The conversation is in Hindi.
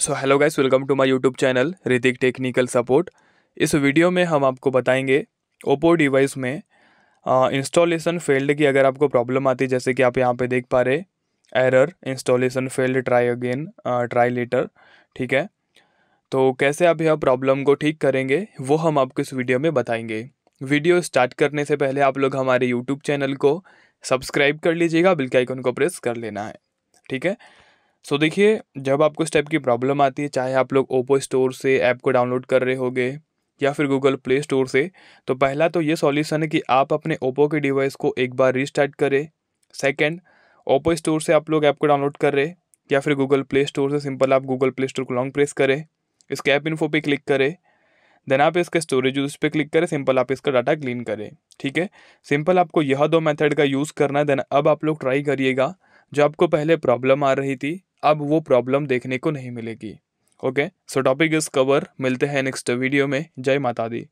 so hello guys welcome to my YouTube channel Hrithik technical support इस वीडियो में हम आपको बताएंगे ओप्पो डिवाइस में इंस्टॉलेशन फेल्ड की अगर आपको प्रॉब्लम आती है जैसे कि आप यहाँ पे देख पा रहे error installation failed try again try later ठीक है तो कैसे आप यह प्रॉब्लम को ठीक करेंगे वो हम आपको इस वीडियो में बताएंगे वीडियो स्टार्ट करने से पहले आप लोग हमारे यूट्यूब चैनल को सब्सक्राइब कर लीजिएगा बिल्कुल आइकन को प्रेस कर लेना है ठीक है सो so, देखिए जब आपको इस टाइप की प्रॉब्लम आती है चाहे आप लोग ओप्पो स्टोर से ऐप को डाउनलोड कर रहे होगे या फिर गूगल प्ले स्टोर से तो पहला तो ये सॉल्यूशन है कि आप अपने ओप्पो के डिवाइस को एक बार रिस्टार्ट करें सेकंड ओप्पो स्टोर से आप लोग ऐप को डाउनलोड कर रहे या फिर गूगल प्ले स्टोर से सिंपल आप गूगल प्ले स्टोर को लॉन्ग प्रेस करें इसके ऐप इन्फो पर क्लिक करें देन आप इसका स्टोरेज यूज पे क्लिक करें सिंपल आप इसका डाटा क्लीन करें ठीक है सिंपल आपको यह दो मेथड का यूज़ करना है देन अब आप लोग ट्राई करिएगा जो आपको पहले प्रॉब्लम आ रही थी अब वो प्रॉब्लम देखने को नहीं मिलेगी okay so topic is cover मिलते हैं नेक्स्ट वीडियो में जय माता दी